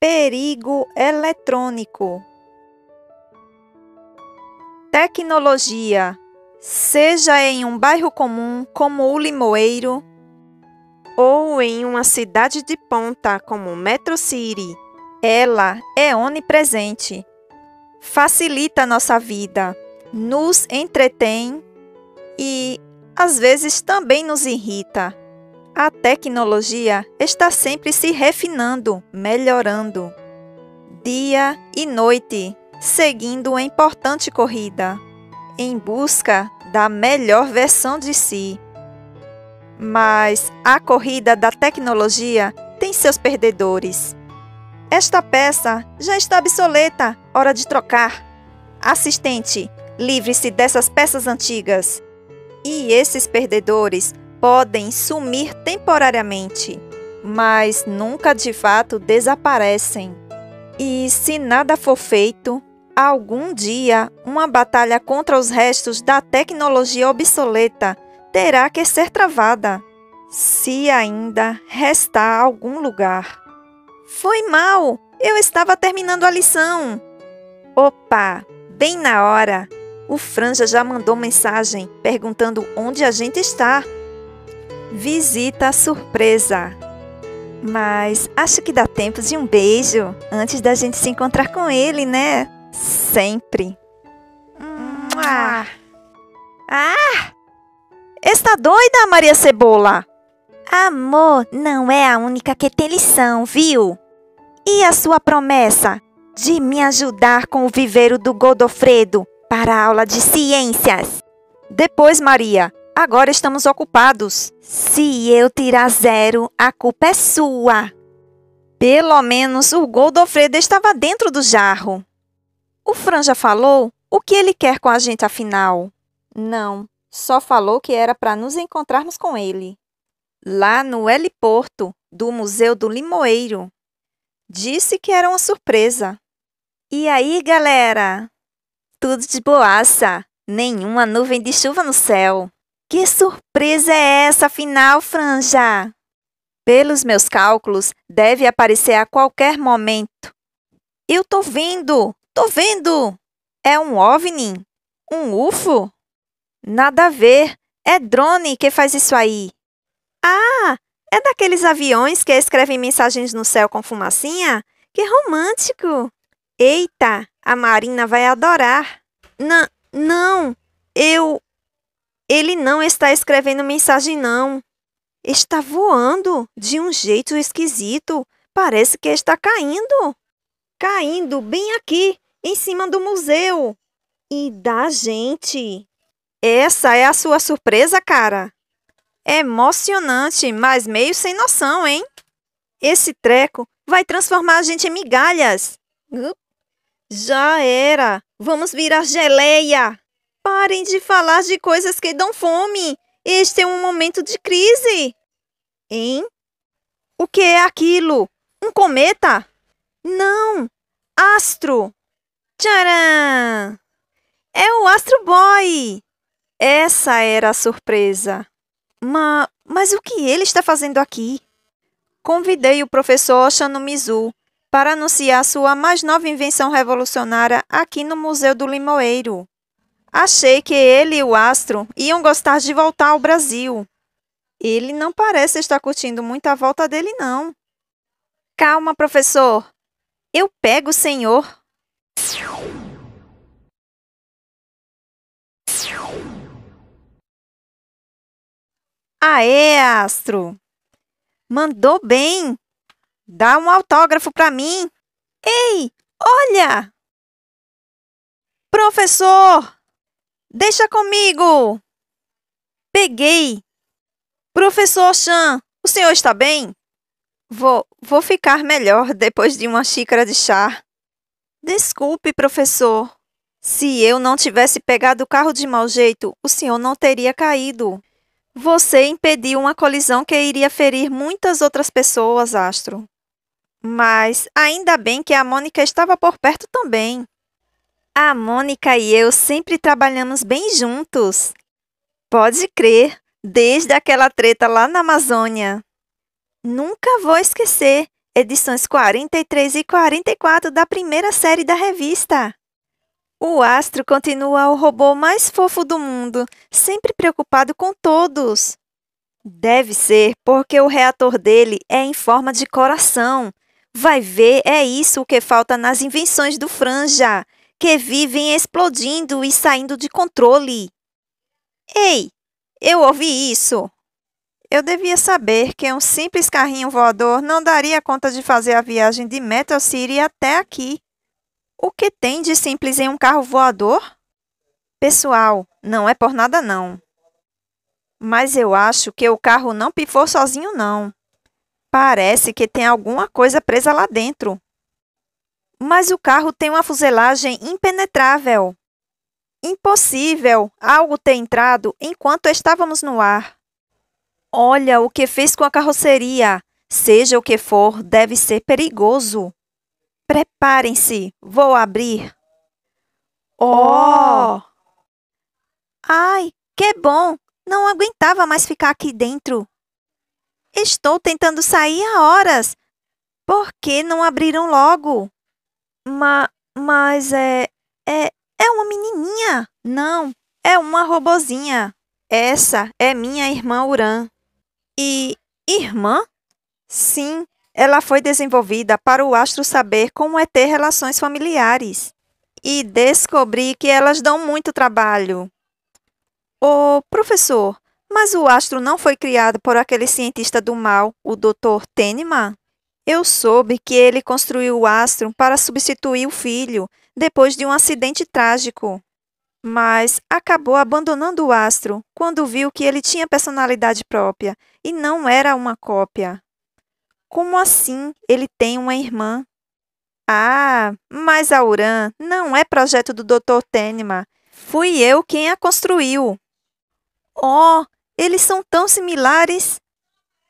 perigo eletrônico. Tecnologia, seja em um bairro comum como o Limoeiro ou em uma cidade de ponta como Metro City, ela é onipresente. Facilita nossa vida, nos entretém e às vezes também nos irrita. A tecnologia está sempre se refinando, melhorando, dia e noite, seguindo uma importante corrida, em busca da melhor versão de si. Mas a corrida da tecnologia tem seus perdedores. Esta peça já está obsoleta, hora de trocar. Assistente, livre-se dessas peças antigas. E esses perdedores podem sumir temporariamente, mas nunca de fato desaparecem. E se nada for feito, algum dia uma batalha contra os restos da tecnologia obsoleta terá que ser travada, se ainda restar algum lugar. Foi mal! Eu estava terminando a lição! Opa! Bem na hora! O Franja já mandou mensagem perguntando onde a gente está visita surpresa. Mas acho que dá tempo de um beijo antes da gente se encontrar com ele, né? Sempre. Ah! ah! Está doida, Maria Cebola? Amor não é a única que tem lição, viu? E a sua promessa de me ajudar com o viveiro do Godofredo para a aula de ciências? Depois, Maria, Agora estamos ocupados. Se eu tirar zero, a culpa é sua. Pelo menos o Goldofredo estava dentro do jarro. O Fran já falou o que ele quer com a gente afinal. Não, só falou que era para nos encontrarmos com ele. Lá no heliporto do Museu do Limoeiro. Disse que era uma surpresa. E aí, galera? Tudo de boaça, nenhuma nuvem de chuva no céu. Que surpresa é essa, afinal, Franja? Pelos meus cálculos, deve aparecer a qualquer momento. Eu tô vendo! Tô vendo! É um OVNI? Um UFO? Nada a ver. É drone que faz isso aí. Ah, é daqueles aviões que escrevem mensagens no céu com fumacinha? Que romântico! Eita, a Marina vai adorar. N não, eu ele não está escrevendo mensagem, não. Está voando de um jeito esquisito. Parece que está caindo. Caindo bem aqui, em cima do museu. E da gente. Essa é a sua surpresa, cara? É emocionante, mas meio sem noção, hein? Esse treco vai transformar a gente em migalhas. Já era. Vamos virar geleia. Parem de falar de coisas que dão fome. Este é um momento de crise. Hein? O que é aquilo? Um cometa? Não! Astro! Tcharam! É o Astro Boy! Essa era a surpresa. Ma, mas o que ele está fazendo aqui? Convidei o professor Oshano Mizu para anunciar sua mais nova invenção revolucionária aqui no Museu do Limoeiro. Achei que ele e o astro iam gostar de voltar ao Brasil. Ele não parece estar curtindo muito a volta dele, não. Calma, professor. Eu pego o senhor. Aê, Astro! Mandou bem! Dá um autógrafo para mim! Ei, olha! Professor! Deixa comigo! Peguei! Professor Chan, o senhor está bem? Vou, vou ficar melhor depois de uma xícara de chá. Desculpe, professor. Se eu não tivesse pegado o carro de mau jeito, o senhor não teria caído. Você impediu uma colisão que iria ferir muitas outras pessoas, Astro. Mas ainda bem que a Mônica estava por perto também. A Mônica e eu sempre trabalhamos bem juntos. Pode crer, desde aquela treta lá na Amazônia. Nunca vou esquecer, edições 43 e 44 da primeira série da revista. O astro continua o robô mais fofo do mundo, sempre preocupado com todos. Deve ser porque o reator dele é em forma de coração. Vai ver, é isso o que falta nas invenções do Franja que vivem explodindo e saindo de controle. Ei, eu ouvi isso! Eu devia saber que um simples carrinho voador não daria conta de fazer a viagem de Metal City até aqui. O que tem de simples em um carro voador? Pessoal, não é por nada não. Mas eu acho que o carro não pifou sozinho não. Parece que tem alguma coisa presa lá dentro. Mas o carro tem uma fuselagem impenetrável. Impossível algo ter entrado enquanto estávamos no ar. Olha o que fez com a carroceria. Seja o que for, deve ser perigoso. Preparem-se, vou abrir. Oh! Ai, que bom! Não aguentava mais ficar aqui dentro. Estou tentando sair há horas. Por que não abriram logo? Ma, mas é, é. É uma menininha! Não, é uma robozinha. Essa é minha irmã Uran. E. Irmã? Sim, ela foi desenvolvida para o astro saber como é ter relações familiares. E descobri que elas dão muito trabalho. Ô, oh, professor, mas o astro não foi criado por aquele cientista do mal, o Dr. Tennyman? Eu soube que ele construiu o Astro para substituir o filho depois de um acidente trágico, mas acabou abandonando o Astro quando viu que ele tinha personalidade própria e não era uma cópia. Como assim ele tem uma irmã? Ah, mas a Uran não é projeto do Dr. Tenma. Fui eu quem a construiu. Oh, eles são tão similares!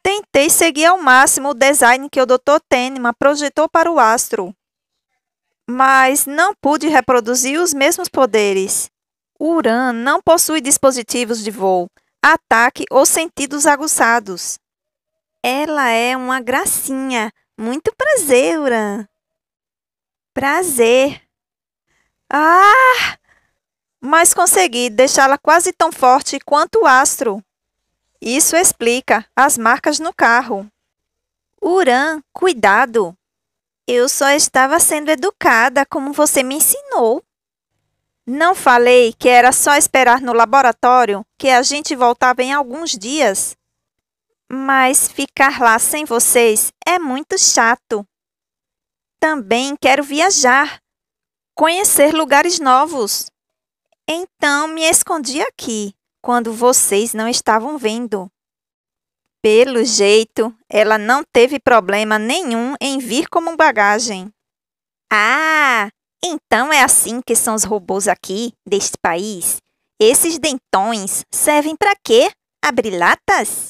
Tentei seguir ao máximo o design que o Dr. Tenma projetou para o astro, mas não pude reproduzir os mesmos poderes. Uran não possui dispositivos de voo, ataque ou sentidos aguçados. Ela é uma gracinha. Muito prazer, Uran. Prazer. Ah! Mas consegui deixá-la quase tão forte quanto o astro. Isso explica as marcas no carro. Uran, cuidado! Eu só estava sendo educada como você me ensinou. Não falei que era só esperar no laboratório que a gente voltava em alguns dias? Mas ficar lá sem vocês é muito chato. Também quero viajar, conhecer lugares novos. Então me escondi aqui, quando vocês não estavam vendo. Pelo jeito, ela não teve problema nenhum em vir como bagagem. Ah, então é assim que são os robôs aqui, deste país. Esses dentões servem para quê? Abrir latas?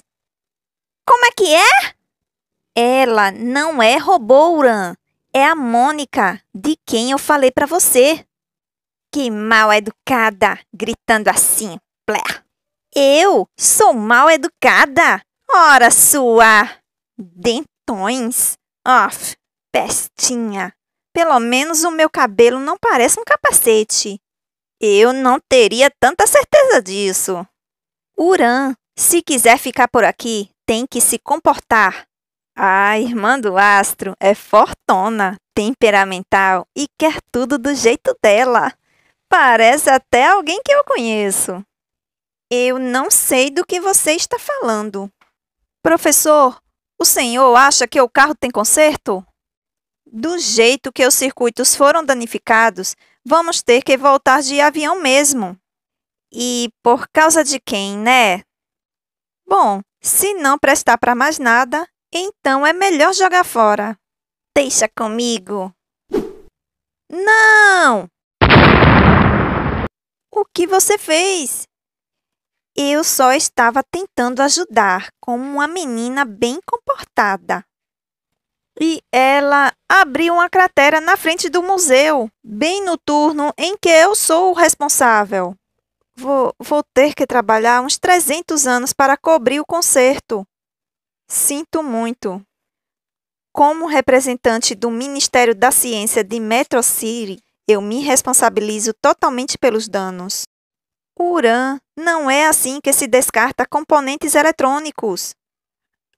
Como é que é? Ela não é robô, Uran. É a Mônica, de quem eu falei para você. Que mal educada, gritando assim. Plé. Eu sou mal educada! Ora sua! Dentões! Off! Pestinha! Pelo menos o meu cabelo não parece um capacete. Eu não teria tanta certeza disso. Urã, se quiser ficar por aqui, tem que se comportar. A irmã do astro é fortona, temperamental e quer tudo do jeito dela. Parece até alguém que eu conheço. Eu não sei do que você está falando. Professor, o senhor acha que o carro tem conserto? Do jeito que os circuitos foram danificados, vamos ter que voltar de avião mesmo. E por causa de quem, né? Bom, se não prestar para mais nada, então é melhor jogar fora. Deixa comigo. Não! O que você fez? Eu só estava tentando ajudar, como uma menina bem comportada. E ela abriu uma cratera na frente do museu, bem no turno em que eu sou o responsável. Vou, vou ter que trabalhar uns 300 anos para cobrir o conserto. Sinto muito. Como representante do Ministério da Ciência de Metro City, eu me responsabilizo totalmente pelos danos. Urã, não é assim que se descarta componentes eletrônicos.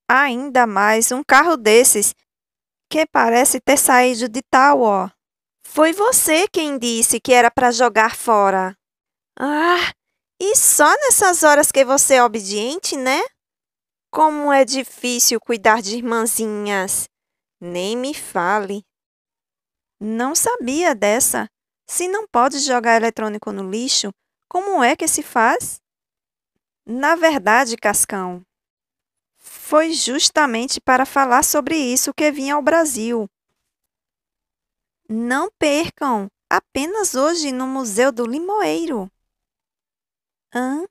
Ainda mais um carro desses que parece ter saído de tal, ó. Foi você quem disse que era para jogar fora. Ah, e só nessas horas que você é obediente, né? Como é difícil cuidar de irmãzinhas. Nem me fale. Não sabia dessa. Se não pode jogar eletrônico no lixo, como é que se faz? Na verdade, Cascão, foi justamente para falar sobre isso que vim ao Brasil. Não percam, apenas hoje no Museu do Limoeiro. Hã?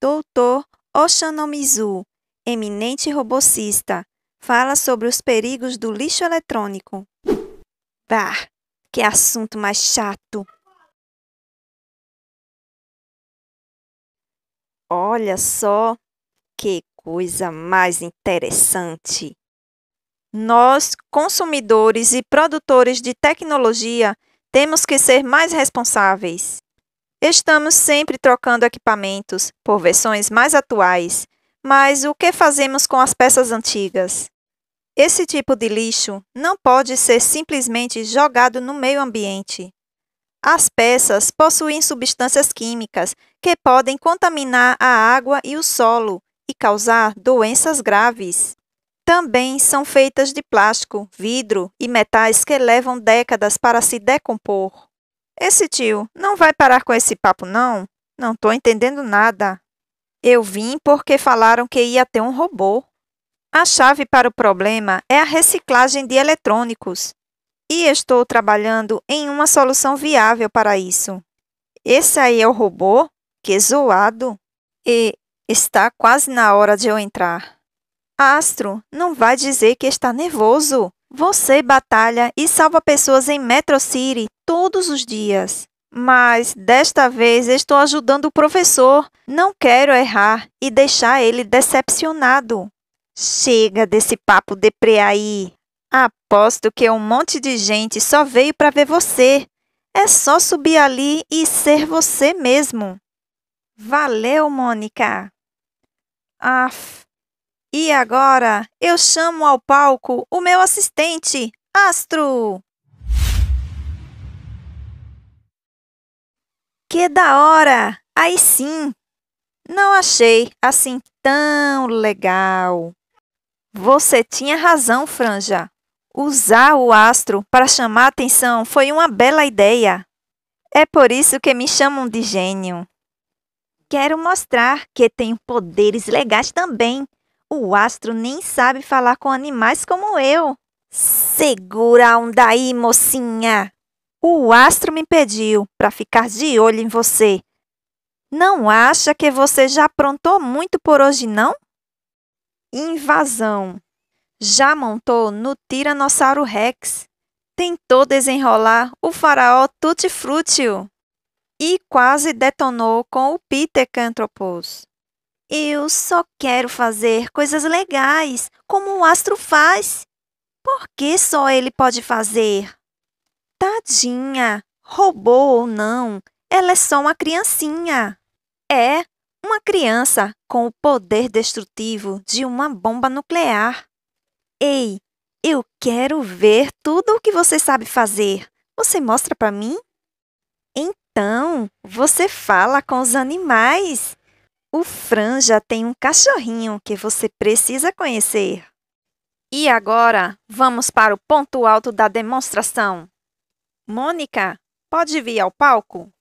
Doutor Oshanomizu, eminente robocista, fala sobre os perigos do lixo eletrônico. Bah, que assunto mais chato! Olha só que coisa mais interessante! Nós, consumidores e produtores de tecnologia, temos que ser mais responsáveis. Estamos sempre trocando equipamentos por versões mais atuais, mas o que fazemos com as peças antigas? Esse tipo de lixo não pode ser simplesmente jogado no meio ambiente. As peças possuem substâncias químicas que podem contaminar a água e o solo e causar doenças graves. Também são feitas de plástico, vidro e metais que levam décadas para se decompor. Esse tio, não vai parar com esse papo, não? Não estou entendendo nada. Eu vim porque falaram que ia ter um robô. A chave para o problema é a reciclagem de eletrônicos e estou trabalhando em uma solução viável para isso. Esse aí é o robô? Que é zoado! E está quase na hora de eu entrar. Astro, não vai dizer que está nervoso. Você batalha e salva pessoas em Metro City todos os dias. Mas desta vez estou ajudando o professor. Não quero errar e deixar ele decepcionado. Chega desse papo pré aí. Aposto que um monte de gente só veio para ver você. É só subir ali e ser você mesmo. Valeu, Mônica! Af! E agora eu chamo ao palco o meu assistente, Astro! Que da hora! Aí sim! Não achei assim tão legal. Você tinha razão, Franja. Usar o astro para chamar a atenção foi uma bela ideia. É por isso que me chamam de gênio. Quero mostrar que tenho poderes legais também. O astro nem sabe falar com animais como eu. Segura um daí, mocinha! O astro me pediu para ficar de olho em você. Não acha que você já aprontou muito por hoje, não? Invasão já montou no Tiranossauro Rex, tentou desenrolar o faraó Tutifrútil e quase detonou com o Cantropos. Eu só quero fazer coisas legais, como o astro faz. Por que só ele pode fazer? Tadinha, roubou ou não, ela é só uma criancinha. É, uma criança com o poder destrutivo de uma bomba nuclear. Ei, eu quero ver tudo o que você sabe fazer. Você mostra para mim? Então, você fala com os animais. O Fran já tem um cachorrinho que você precisa conhecer. E agora, vamos para o ponto alto da demonstração. Mônica, pode vir ao palco?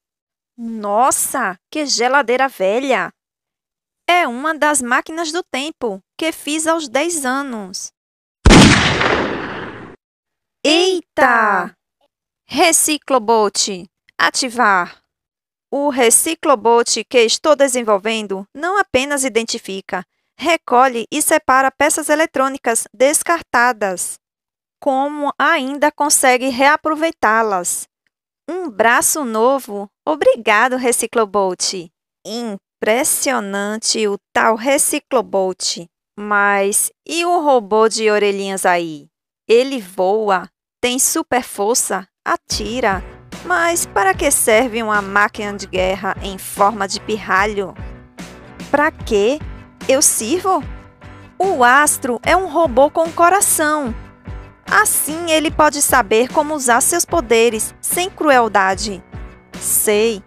Nossa, que geladeira velha! É uma das máquinas do tempo que fiz aos 10 anos. Eita! Reciclobot. Ativar. O reciclobot que estou desenvolvendo não apenas identifica, recolhe e separa peças eletrônicas descartadas, como ainda consegue reaproveitá-las. Um braço novo. Obrigado, Reciclobot. Impressionante o tal Reciclobot. Mas e o robô de orelhinhas aí? Ele voa, tem super força, atira. Mas para que serve uma máquina de guerra em forma de pirralho? Para que eu sirvo? O astro é um robô com coração. Assim ele pode saber como usar seus poderes sem crueldade. Sei.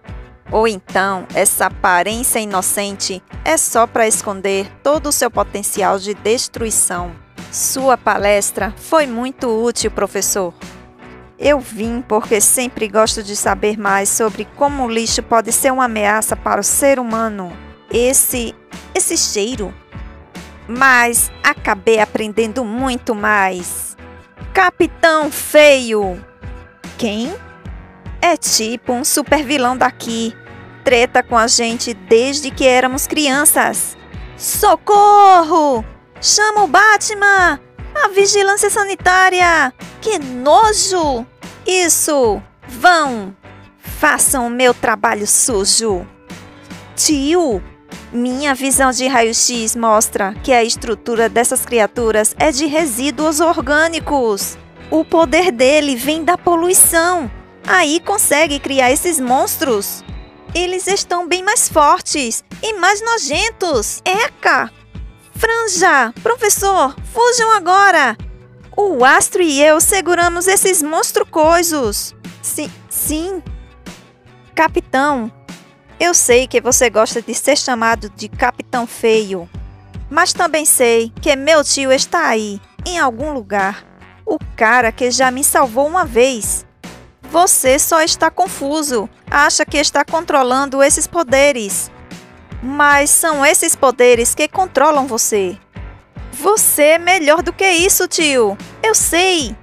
Ou então essa aparência inocente é só para esconder todo o seu potencial de destruição. Sua palestra foi muito útil, professor. Eu vim porque sempre gosto de saber mais sobre como o lixo pode ser uma ameaça para o ser humano. Esse. esse cheiro. Mas acabei aprendendo muito mais. Capitão Feio! Quem? É tipo um super vilão daqui. Treta com a gente desde que éramos crianças. Socorro! Chama o Batman! A vigilância sanitária! Que nojo! Isso! Vão! Façam o meu trabalho sujo! Tio, minha visão de raio-x mostra que a estrutura dessas criaturas é de resíduos orgânicos. O poder dele vem da poluição. Aí consegue criar esses monstros. Eles estão bem mais fortes e mais nojentos. Eca! Franja! Professor, fujam agora! O astro e eu seguramos esses monstro coisos! Sim, sim! Capitão, eu sei que você gosta de ser chamado de Capitão Feio, mas também sei que meu tio está aí, em algum lugar. O cara que já me salvou uma vez. Você só está confuso, acha que está controlando esses poderes mas são esses poderes que controlam você. Você é melhor do que isso, tio! Eu sei!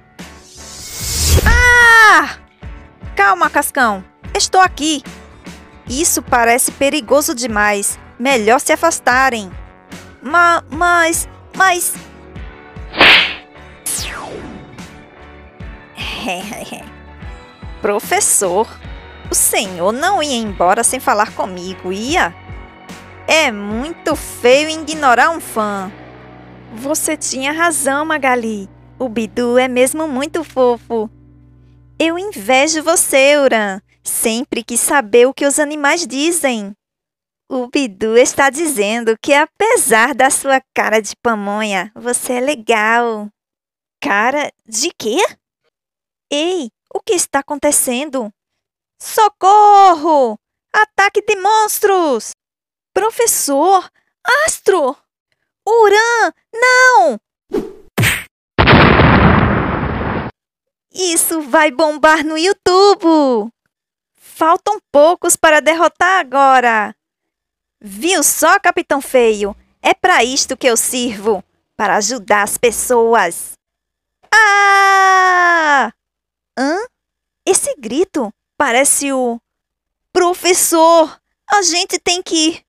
Ah! Calma, Cascão! Estou aqui! Isso parece perigoso demais. Melhor se afastarem. Ma mas. Mas. Professor, o senhor não ia embora sem falar comigo, ia? É muito feio ignorar um fã. Você tinha razão, Magali. O Bidu é mesmo muito fofo. Eu invejo você, Uran. Sempre quis saber o que os animais dizem. O Bidu está dizendo que, apesar da sua cara de pamonha, você é legal. Cara de quê? Ei, o que está acontecendo? Socorro! Ataque de monstros! Professor! Astro! Urã! Não! Isso vai bombar no YouTube! Faltam poucos para derrotar agora! Viu só, Capitão Feio? É para isto que eu sirvo para ajudar as pessoas. Ah! Hã? Esse grito parece o. Professor, a gente tem que.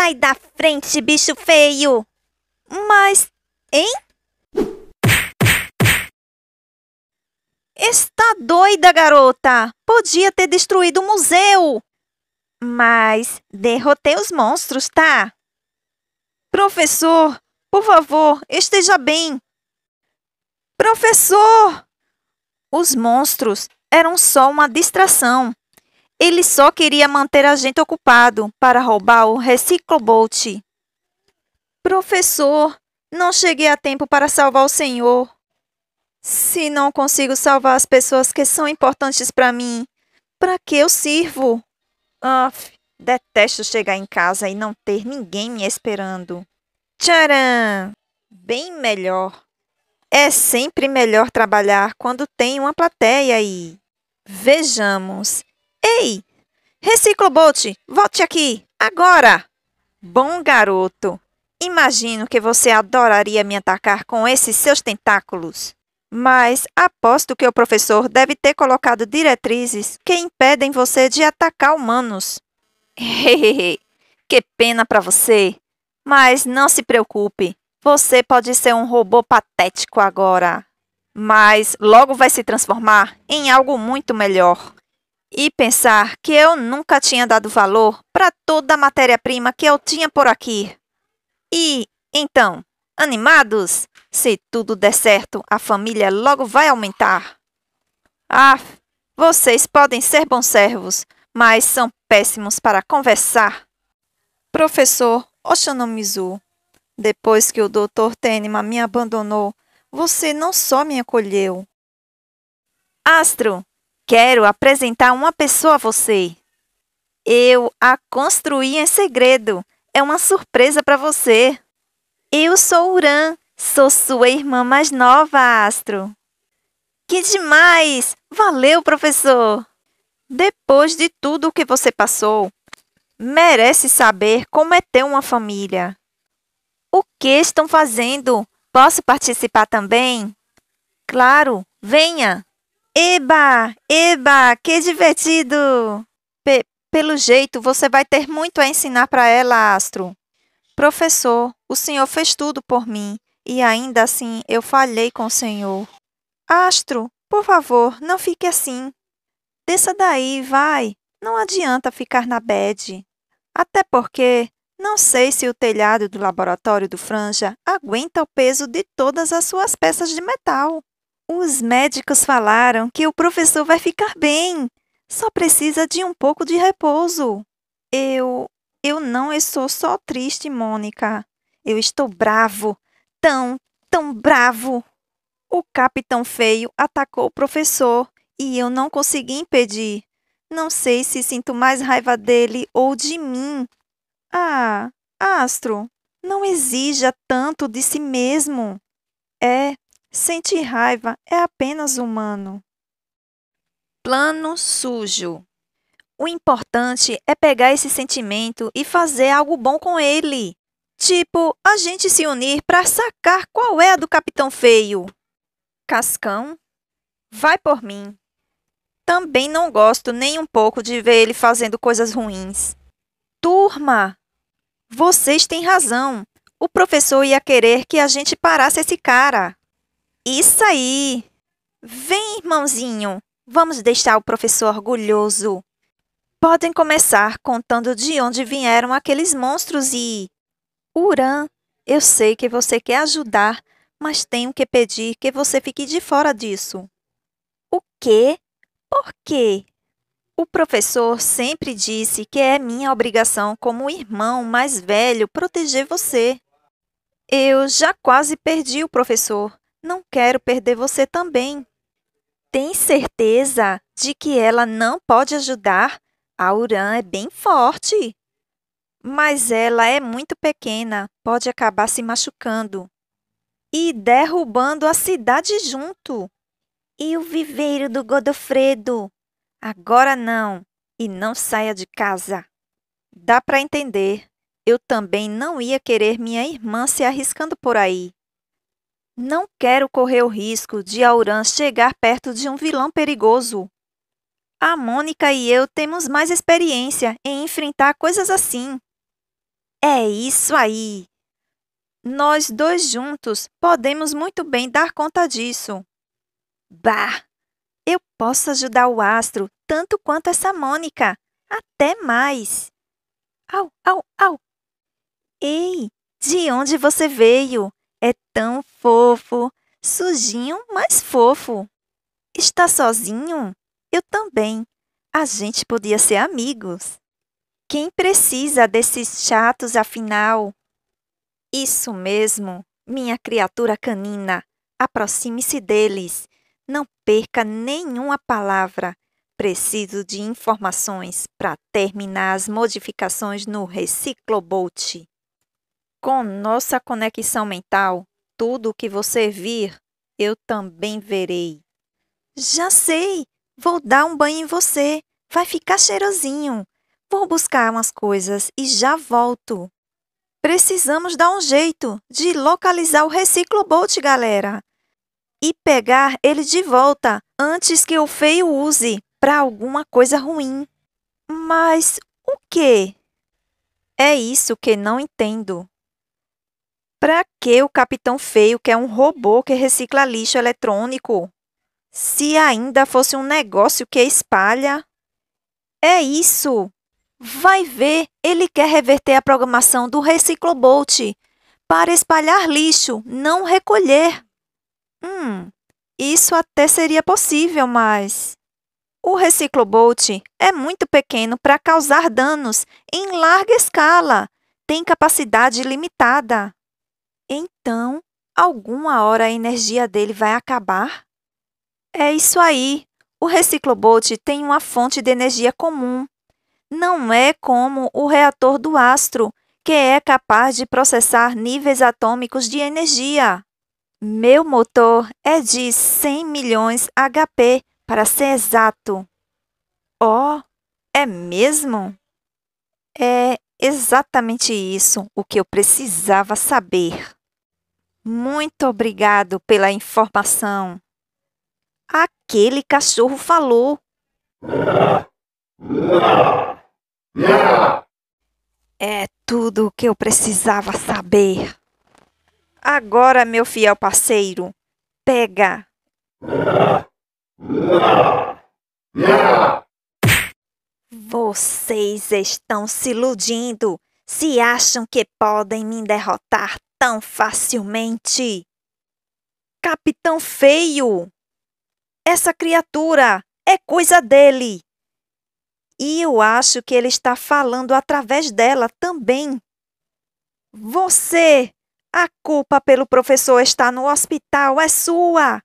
Sai da frente, bicho feio! Mas, hein? Está doida, garota! Podia ter destruído o museu! Mas derrotei os monstros, tá? Professor, por favor, esteja bem. Professor! Os monstros eram só uma distração. Ele só queria manter a gente ocupado para roubar o reciclobolt. Professor, não cheguei a tempo para salvar o senhor. Se não consigo salvar as pessoas que são importantes para mim, para que eu sirvo? Aff, detesto chegar em casa e não ter ninguém me esperando. Tcharam! Bem melhor. É sempre melhor trabalhar quando tem uma plateia aí. Vejamos, Ei! Reciclobot, volte aqui! Agora! Bom garoto! Imagino que você adoraria me atacar com esses seus tentáculos. Mas aposto que o professor deve ter colocado diretrizes que impedem você de atacar humanos. Hehehe, que pena para você. Mas não se preocupe, você pode ser um robô patético agora. Mas logo vai se transformar em algo muito melhor. E pensar que eu nunca tinha dado valor para toda a matéria-prima que eu tinha por aqui. E, então, animados? Se tudo der certo, a família logo vai aumentar. Ah, vocês podem ser bons servos, mas são péssimos para conversar. Professor Oshonomizu, depois que o Dr. Tenma me abandonou, você não só me acolheu. Astro, Quero apresentar uma pessoa a você. Eu a construí em segredo. É uma surpresa para você. Eu sou Urã. Sou sua irmã mais nova, Astro. Que demais! Valeu, professor! Depois de tudo o que você passou, merece saber como é ter uma família. O que estão fazendo? Posso participar também? Claro, venha! Eba! Eba! Que divertido! pelo jeito, você vai ter muito a ensinar para ela, Astro. Professor, o senhor fez tudo por mim e ainda assim eu falhei com o senhor. Astro, por favor, não fique assim. Desça daí, vai. Não adianta ficar na bed. Até porque não sei se o telhado do laboratório do Franja aguenta o peso de todas as suas peças de metal. Os médicos falaram que o professor vai ficar bem. Só precisa de um pouco de repouso. Eu. Eu não estou só triste, Mônica. Eu estou bravo. Tão, tão bravo. O capitão feio atacou o professor e eu não consegui impedir. Não sei se sinto mais raiva dele ou de mim. Ah, Astro, não exija tanto de si mesmo. É, Sentir raiva é apenas humano. Plano sujo. O importante é pegar esse sentimento e fazer algo bom com ele. Tipo, a gente se unir para sacar qual é a do Capitão Feio. Cascão, vai por mim. Também não gosto nem um pouco de ver ele fazendo coisas ruins. Turma, vocês têm razão. O professor ia querer que a gente parasse esse cara. Isso aí! Vem, irmãozinho! Vamos deixar o professor orgulhoso. Podem começar contando de onde vieram aqueles monstros e. Urã, eu sei que você quer ajudar, mas tenho que pedir que você fique de fora disso. O quê? Por quê? O professor sempre disse que é minha obrigação, como irmão mais velho, proteger você. Eu já quase perdi o professor. Não quero perder você também. Tem certeza de que ela não pode ajudar? A Urã é bem forte. Mas ela é muito pequena, pode acabar se machucando e derrubando a cidade junto. E o viveiro do Godofredo? Agora não, e não saia de casa. Dá para entender. Eu também não ia querer minha irmã se arriscando por aí. Não quero correr o risco de Aurã chegar perto de um vilão perigoso. A Mônica e eu temos mais experiência em enfrentar coisas assim. É isso aí! Nós dois juntos podemos muito bem dar conta disso. Bah! Eu posso ajudar o astro tanto quanto essa Mônica, até mais! Au, au, au! Ei, de onde você veio? tão fofo, sujinho, mas fofo. Está sozinho? Eu também. A gente podia ser amigos. Quem precisa desses chatos, afinal? Isso mesmo, minha criatura canina. Aproxime-se deles. Não perca nenhuma palavra. Preciso de informações para terminar as modificações no Reciclobolt. Com nossa conexão mental, tudo o que você vir, eu também verei. Já sei! Vou dar um banho em você. Vai ficar cheirosinho. Vou buscar umas coisas e já volto. Precisamos dar um jeito de localizar o Reciclo Bolt, galera. E pegar ele de volta antes que o feio use para alguma coisa ruim. Mas o que? É isso que não entendo. Para que o Capitão Feio quer é um robô que recicla lixo eletrônico? Se ainda fosse um negócio que espalha. É isso! Vai ver, ele quer reverter a programação do Reciclobolt para espalhar lixo, não recolher. Hum, isso até seria possível, mas. O Reciclobolt é muito pequeno para causar danos em larga escala. Tem capacidade limitada. Então, alguma hora a energia dele vai acabar? É isso aí. O reciclobot tem uma fonte de energia comum. Não é como o reator do astro, que é capaz de processar níveis atômicos de energia. Meu motor é de 100 milhões HP, para ser exato. Oh, é mesmo? É exatamente isso o que eu precisava saber. Muito obrigado pela informação. Aquele cachorro falou. É tudo o que eu precisava saber. Agora, meu fiel parceiro, pega. Vocês estão se iludindo. Se acham que podem me derrotar tão facilmente. Capitão Feio! Essa criatura é coisa dele! E eu acho que ele está falando através dela também. Você! A culpa pelo professor estar no hospital é sua!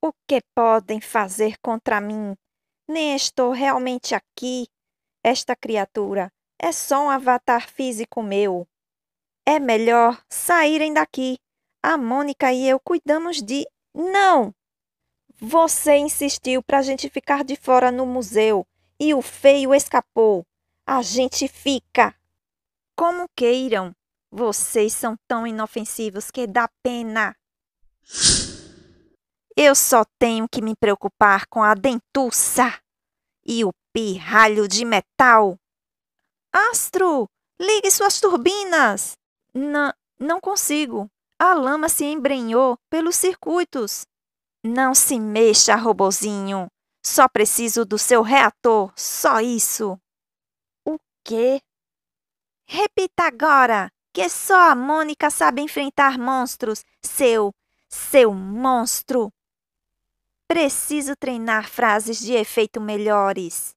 O que podem fazer contra mim nem estou realmente aqui. Esta criatura é só um avatar físico meu. É melhor saírem daqui. A Mônica e eu cuidamos de. Não! Você insistiu para a gente ficar de fora no museu e o feio escapou. A gente fica! Como queiram! Vocês são tão inofensivos que dá pena! Eu só tenho que me preocupar com a dentuça e o pirralho de metal. Astro, ligue suas turbinas! Não, não consigo. A lama se embrenhou pelos circuitos. Não se mexa, robozinho. Só preciso do seu reator, só isso. O quê? Repita agora que só a Mônica sabe enfrentar monstros, seu, seu monstro. Preciso treinar frases de efeito melhores.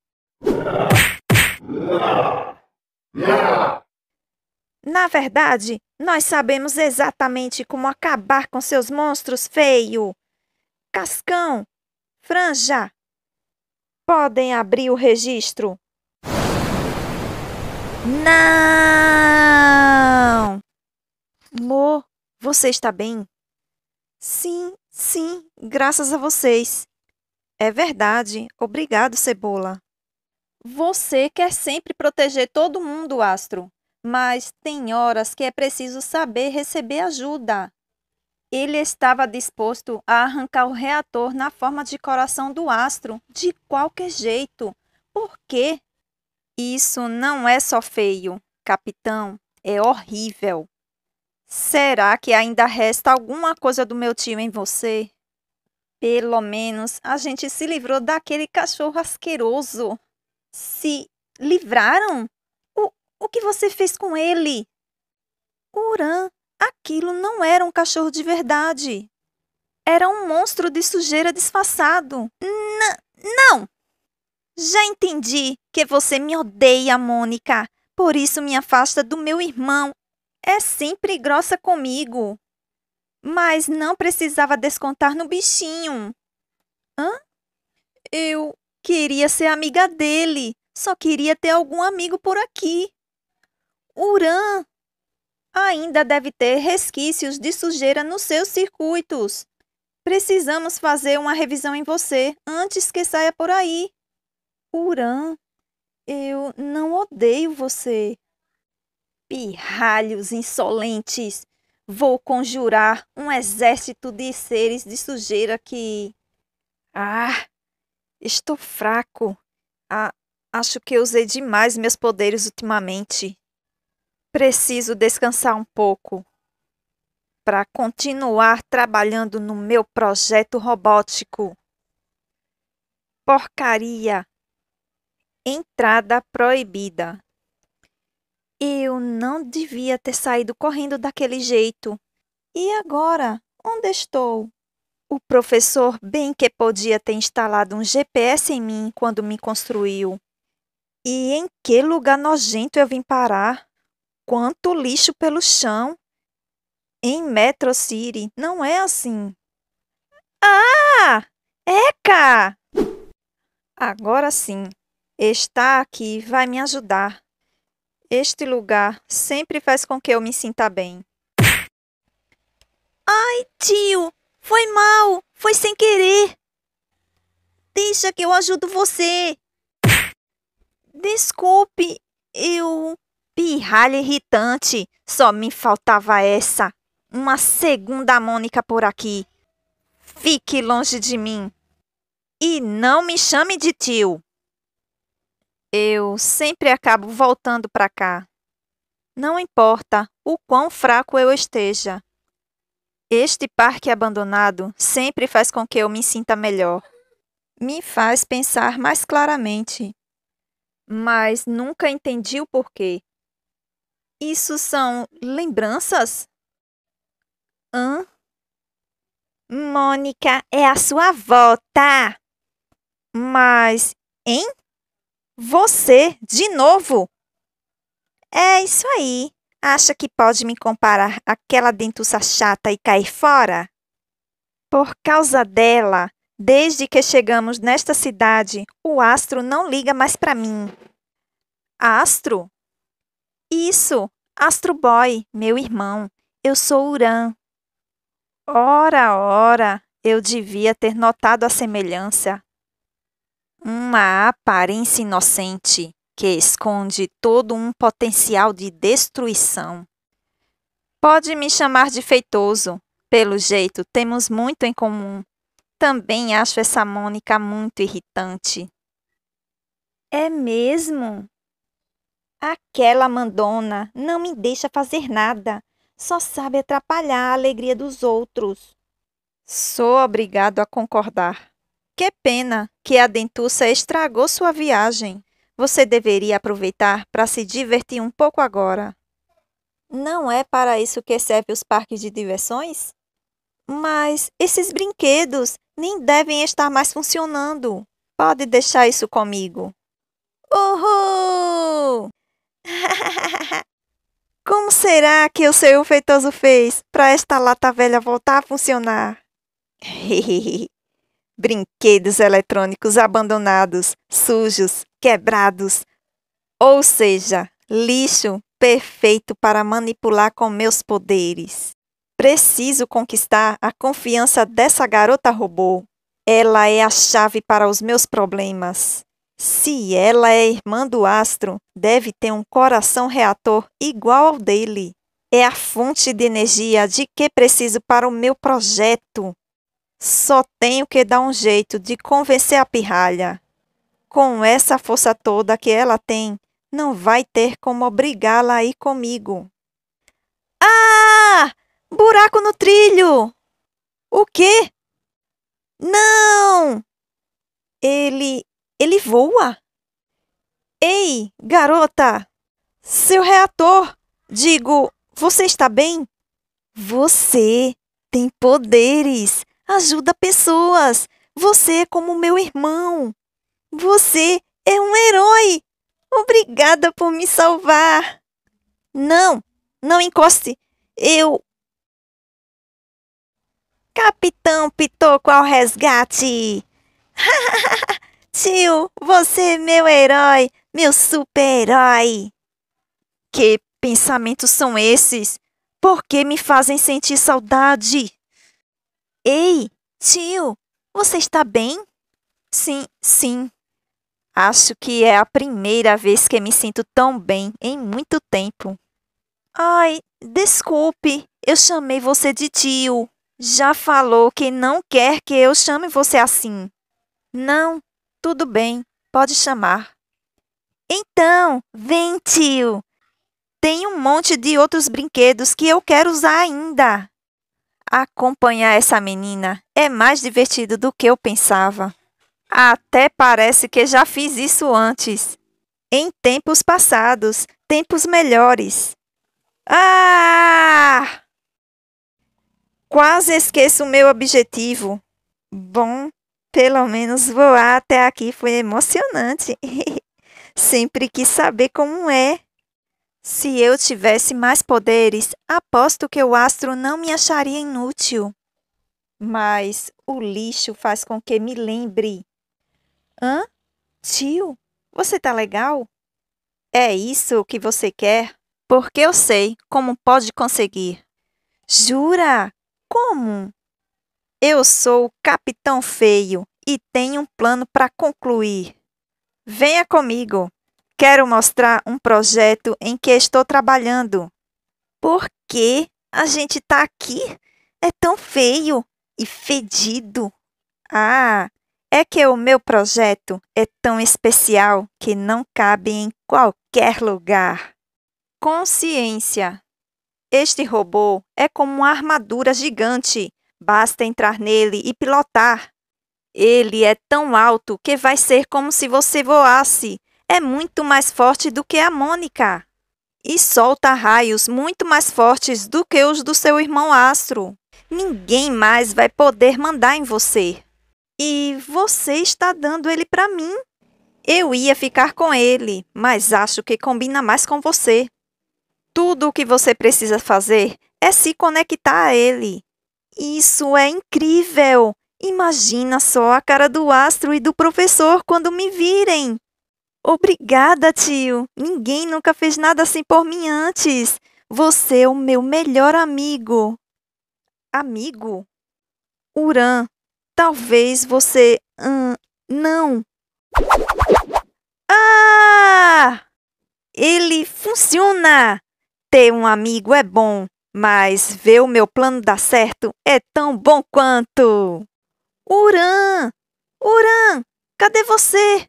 Na verdade, nós sabemos exatamente como acabar com seus monstros feio. Cascão, Franja, podem abrir o registro. Não! Mo, você está bem? Sim, Sim, graças a vocês. É verdade. Obrigado, Cebola. Você quer sempre proteger todo mundo, Astro, mas tem horas que é preciso saber receber ajuda. Ele estava disposto a arrancar o reator na forma de coração do Astro, de qualquer jeito. Por quê? Isso não é só feio, capitão, é horrível. Será que ainda resta alguma coisa do meu tio em você? Pelo menos a gente se livrou daquele cachorro asqueroso. Se livraram? O, o que você fez com ele? Urã, aquilo não era um cachorro de verdade. Era um monstro de sujeira disfarçado. N não! Já entendi que você me odeia, Mônica. Por isso me afasta do meu irmão é sempre grossa comigo. Mas não precisava descontar no bichinho. Hã? Eu queria ser amiga dele. Só queria ter algum amigo por aqui. Urã! Ainda deve ter resquícios de sujeira nos seus circuitos. Precisamos fazer uma revisão em você antes que saia por aí. Urã, eu não odeio você. Pirralhos insolentes! Vou conjurar um exército de seres de sujeira que. Ah! Estou fraco. Ah, acho que usei demais meus poderes ultimamente. Preciso descansar um pouco para continuar trabalhando no meu projeto robótico. Porcaria! Entrada proibida. Eu não devia ter saído correndo daquele jeito. E agora? Onde estou? O professor bem que podia ter instalado um GPS em mim quando me construiu. E em que lugar nojento eu vim parar? Quanto lixo pelo chão! Em Metro City não é assim. Ah! Eca! Agora sim. Está aqui, vai me ajudar. Este lugar sempre faz com que eu me sinta bem. Ai, tio! Foi mal! Foi sem querer! Deixa que eu ajudo você! Desculpe, eu. Pirralha irritante! Só me faltava essa! Uma segunda Mônica por aqui! Fique longe de mim! E não me chame de tio! Eu sempre acabo voltando para cá. Não importa o quão fraco eu esteja. Este parque abandonado sempre faz com que eu me sinta melhor. Me faz pensar mais claramente. Mas nunca entendi o porquê. Isso são lembranças? Hã? Mônica é a sua avó, tá? Mas, hein? Você, de novo? É isso aí. Acha que pode me comparar àquela dentuça chata e cair fora? Por causa dela, desde que chegamos nesta cidade, o astro não liga mais para mim. Astro? Isso, Astro Boy, meu irmão. Eu sou Urã. Ora, ora, eu devia ter notado a semelhança uma aparência inocente que esconde todo um potencial de destruição. Pode me chamar de feitoso, pelo jeito temos muito em comum. Também acho essa Mônica muito irritante. É mesmo? Aquela mandona não me deixa fazer nada, só sabe atrapalhar a alegria dos outros. Sou obrigado a concordar. Que pena que a dentuça estragou sua viagem. Você deveria aproveitar para se divertir um pouco agora. Não é para isso que servem os parques de diversões? Mas esses brinquedos nem devem estar mais funcionando. Pode deixar isso comigo. Uhul! Como será que o seu feitoso fez para esta lata velha voltar a funcionar? brinquedos eletrônicos abandonados, sujos, quebrados, ou seja, lixo perfeito para manipular com meus poderes. Preciso conquistar a confiança dessa garota robô. Ela é a chave para os meus problemas. Se ela é irmã do astro, deve ter um coração reator igual ao dele. É a fonte de energia de que preciso para o meu projeto. Só tenho que dar um jeito de convencer a pirralha. Com essa força toda que ela tem, não vai ter como obrigá-la a ir comigo. Ah! Buraco no trilho! O quê? Não! Ele. ele voa? Ei, garota! Seu reator! Digo, você está bem? Você tem poderes! ajuda pessoas. Você é como meu irmão. Você é um herói. Obrigada por me salvar. Não, não encoste. Eu. Capitão Pitoco ao resgate! Tio, você é meu herói, meu super-herói! Que pensamentos são esses? Por que me fazem sentir saudade? Ei, tio, você está bem? Sim, sim. Acho que é a primeira vez que me sinto tão bem em muito tempo. Ai, desculpe, eu chamei você de tio. Já falou que não quer que eu chame você assim. Não, tudo bem, pode chamar. Então, vem, tio. Tem um monte de outros brinquedos que eu quero usar ainda. Acompanhar essa menina é mais divertido do que eu pensava. Até parece que já fiz isso antes. Em tempos passados, tempos melhores. Ah! Quase esqueço o meu objetivo. Bom, pelo menos voar até aqui foi emocionante. Sempre quis saber como é. Se eu tivesse mais poderes, aposto que o astro não me acharia inútil. Mas o lixo faz com que me lembre. Hã? Tio, você tá legal? É isso que você quer? Porque eu sei como pode conseguir. Jura? Como? Eu sou o Capitão Feio e tenho um plano para concluir. Venha comigo! Quero mostrar um projeto em que estou trabalhando. Por que a gente está aqui? É tão feio e fedido. Ah, é que o meu projeto é tão especial que não cabe em qualquer lugar. Consciência. Este robô é como uma armadura gigante. Basta entrar nele e pilotar. Ele é tão alto que vai ser como se você voasse é muito mais forte do que a Mônica e solta raios muito mais fortes do que os do seu irmão Astro. Ninguém mais vai poder mandar em você. E você está dando ele para mim. Eu ia ficar com ele, mas acho que combina mais com você. Tudo o que você precisa fazer é se conectar a ele. Isso é incrível! Imagina só a cara do astro e do professor quando me virem! Obrigada, tio. Ninguém nunca fez nada assim por mim antes. Você é o meu melhor amigo. Amigo? Urã, talvez você. Hum, não. Ah! Ele funciona! Ter um amigo é bom, mas ver o meu plano dar certo é tão bom quanto. Urã! Urã! Cadê você?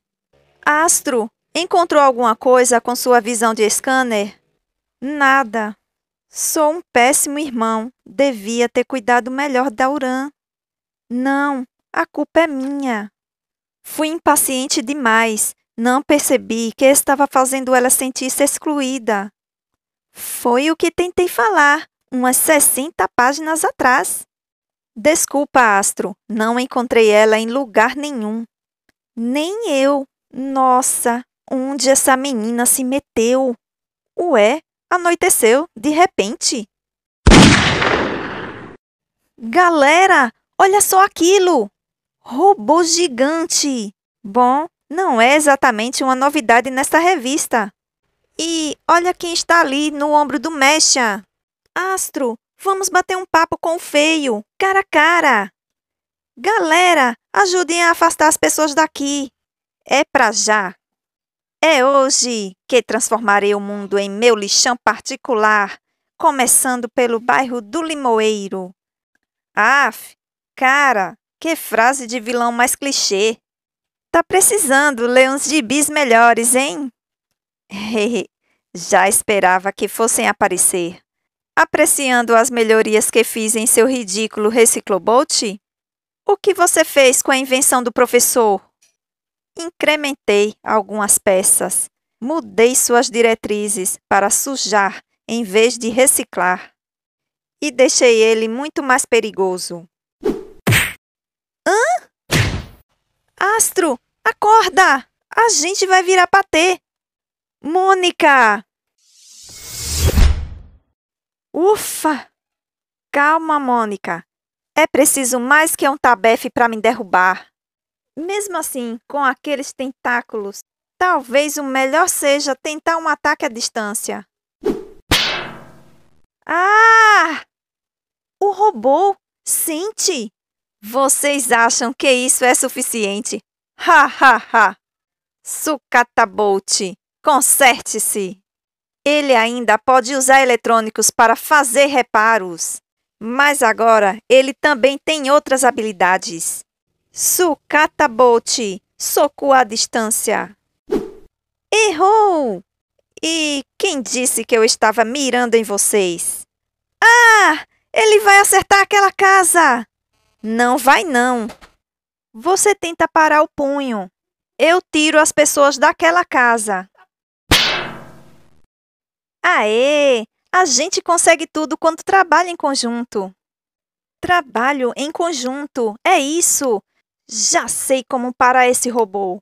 Astro, encontrou alguma coisa com sua visão de scanner? Nada. Sou um péssimo irmão. Devia ter cuidado melhor da Uran. Não, a culpa é minha. Fui impaciente demais. Não percebi que estava fazendo ela sentir-se excluída. Foi o que tentei falar, umas 60 páginas atrás. Desculpa, Astro, não encontrei ela em lugar nenhum. Nem eu, nossa, onde essa menina se meteu? Ué, anoiteceu de repente. Galera, olha só aquilo! Robô gigante! Bom, não é exatamente uma novidade nesta revista. E olha quem está ali no ombro do Mecha. Astro, vamos bater um papo com o feio, cara a cara. Galera, ajudem a afastar as pessoas daqui. É para já. É hoje que transformarei o mundo em meu lixão particular, começando pelo bairro do Limoeiro. Af, cara, que frase de vilão mais clichê. Tá precisando ler uns gibis melhores, hein? já esperava que fossem aparecer. Apreciando as melhorias que fiz em seu ridículo reciclobote? O que você fez com a invenção do professor? incrementei algumas peças, mudei suas diretrizes para sujar em vez de reciclar e deixei ele muito mais perigoso. Hã? Astro, acorda! A gente vai virar patê! Mônica! Ufa! Calma, Mônica. É preciso mais que um tabefe para me derrubar. Mesmo assim, com aqueles tentáculos, talvez o melhor seja tentar um ataque à distância. Ah! O robô sente! Vocês acham que isso é suficiente? Ha ha ha! Sucatabolt, conserte-se! Ele ainda pode usar eletrônicos para fazer reparos, mas agora ele também tem outras habilidades. Sucata bote, soco à distância. Errou! E quem disse que eu estava mirando em vocês? Ah! Ele vai acertar aquela casa! Não vai não. Você tenta parar o punho. Eu tiro as pessoas daquela casa. Aê! A gente consegue tudo quando trabalha em conjunto. Trabalho em conjunto, é isso! Já sei como parar esse robô.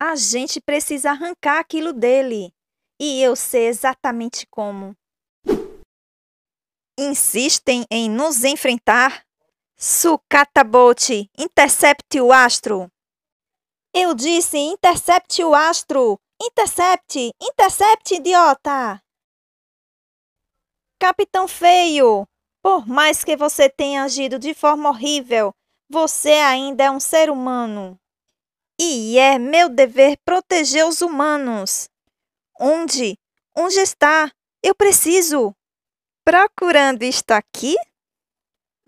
A gente precisa arrancar aquilo dele. E eu sei exatamente como. Insistem em nos enfrentar? Sucata Bolt, intercepte o astro! Eu disse intercepte o astro! Intercepte! Intercepte, idiota! Capitão Feio, por mais que você tenha agido de forma horrível, você ainda é um ser humano. E é meu dever proteger os humanos. Onde? Onde está? Eu preciso. Procurando está aqui?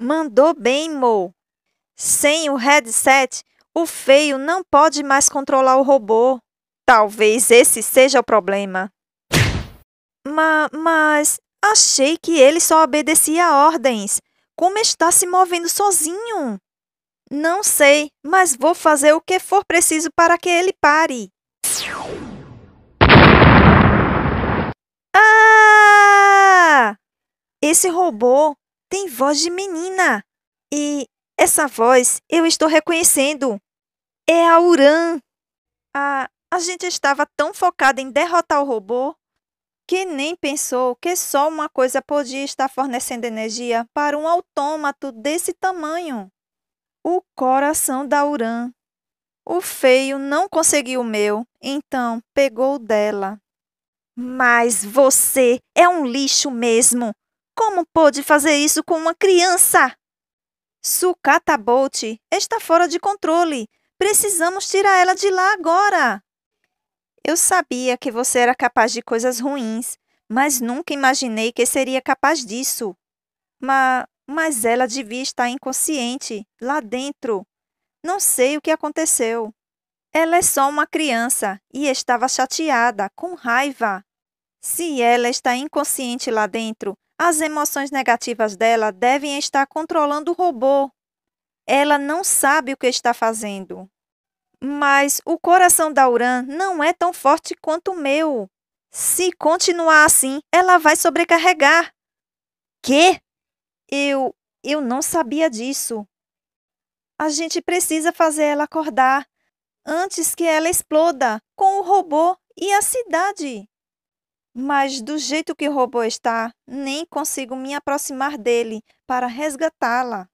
Mandou bem, Mo. Sem o headset, o feio não pode mais controlar o robô. Talvez esse seja o problema. Ma mas achei que ele só obedecia a ordens. Como está se movendo sozinho? Não sei, mas vou fazer o que for preciso para que ele pare. Ah! Esse robô tem voz de menina. E essa voz eu estou reconhecendo. É a Uran. A, a gente estava tão focada em derrotar o robô que nem pensou que só uma coisa podia estar fornecendo energia para um autômato desse tamanho. O coração da Urã. O feio não conseguiu o meu, então pegou dela. Mas você é um lixo mesmo! Como pôde fazer isso com uma criança? Sucata Bolt está fora de controle. Precisamos tirar ela de lá agora. Eu sabia que você era capaz de coisas ruins, mas nunca imaginei que seria capaz disso. Mas mas ela devia estar inconsciente, lá dentro. Não sei o que aconteceu. Ela é só uma criança e estava chateada, com raiva. Se ela está inconsciente lá dentro, as emoções negativas dela devem estar controlando o robô. Ela não sabe o que está fazendo. Mas o coração da Uran não é tão forte quanto o meu. Se continuar assim, ela vai sobrecarregar. Quê? Eu. eu não sabia disso. A gente precisa fazer ela acordar antes que ela exploda com o robô e a cidade. Mas do jeito que o robô está, nem consigo me aproximar dele para resgatá-la.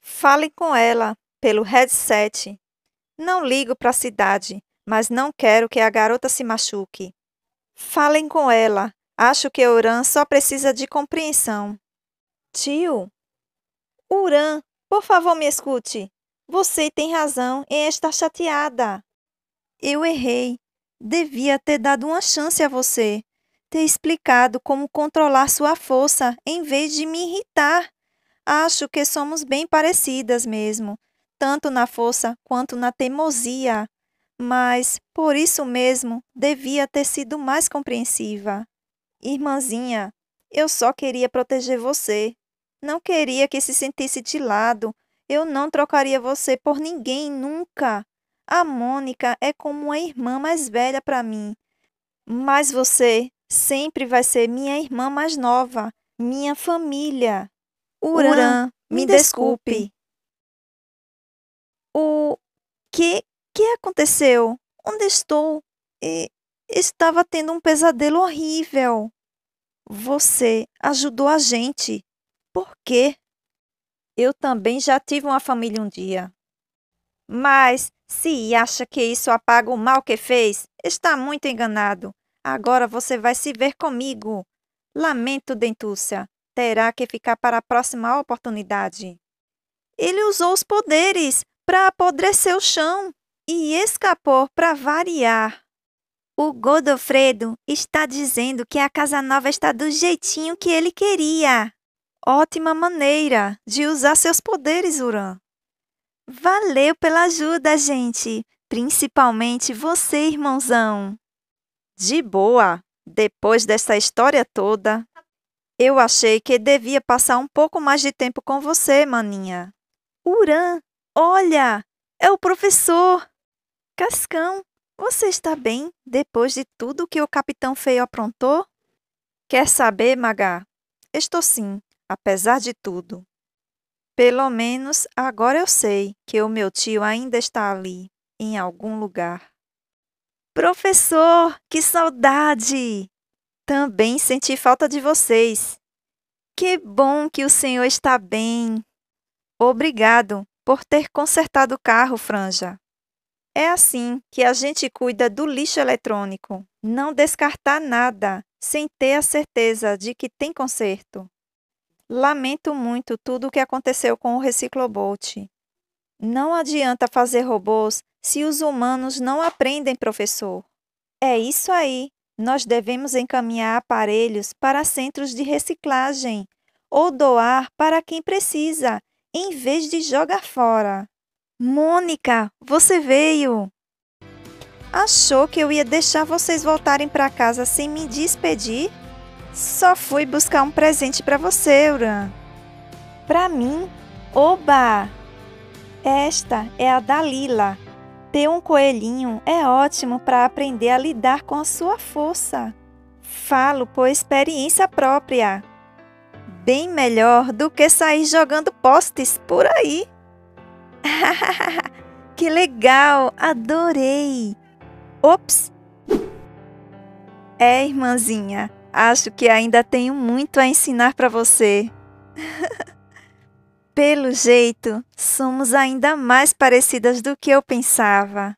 Fale com ela pelo headset. Não ligo para a cidade, mas não quero que a garota se machuque. Falem com ela. Acho que Oran só precisa de compreensão. Tio, Urã, por favor, me escute. Você tem razão em estar chateada. Eu errei. Devia ter dado uma chance a você. Ter explicado como controlar sua força em vez de me irritar. Acho que somos bem parecidas mesmo, tanto na força quanto na teimosia. Mas, por isso mesmo, devia ter sido mais compreensiva. Irmãzinha, eu só queria proteger você, não queria que se sentisse de lado. Eu não trocaria você por ninguém nunca. A Mônica é como uma irmã mais velha para mim. Mas você sempre vai ser minha irmã mais nova, minha família. Urã, me, me desculpe. desculpe. O que que aconteceu? Onde estou? E... Estava tendo um pesadelo horrível. Você ajudou a gente porque eu também já tive uma família um dia. Mas se acha que isso apaga o mal que fez, está muito enganado. Agora você vai se ver comigo. Lamento, Dentúcia. Terá que ficar para a próxima oportunidade. Ele usou os poderes para apodrecer o chão e escapou para variar. O Godofredo está dizendo que a casa nova está do jeitinho que ele queria. Ótima maneira de usar seus poderes, Uran. Valeu pela ajuda, gente. Principalmente você, irmãozão. De boa. Depois dessa história toda, eu achei que devia passar um pouco mais de tempo com você, maninha. Uran, olha! É o professor! Cascão, você está bem depois de tudo que o capitão feio aprontou? Quer saber, Magá? Estou sim apesar de tudo. Pelo menos agora eu sei que o meu tio ainda está ali, em algum lugar. Professor, que saudade! Também senti falta de vocês. Que bom que o senhor está bem. Obrigado por ter consertado o carro, Franja. É assim que a gente cuida do lixo eletrônico. Não descartar nada sem ter a certeza de que tem conserto. Lamento muito tudo o que aconteceu com o Reciclobolt. Não adianta fazer robôs se os humanos não aprendem, professor. É isso aí. Nós devemos encaminhar aparelhos para centros de reciclagem ou doar para quem precisa, em vez de jogar fora. Mônica, você veio! Achou que eu ia deixar vocês voltarem para casa sem me despedir? Só fui buscar um presente para você, Uran. Para mim? Oba! Esta é a Dalila. Ter um coelhinho é ótimo para aprender a lidar com a sua força. Falo por experiência própria. Bem melhor do que sair jogando postes por aí. que legal! Adorei! Ops! É, irmãzinha, Acho que ainda tenho muito a ensinar para você. Pelo jeito, somos ainda mais parecidas do que eu pensava.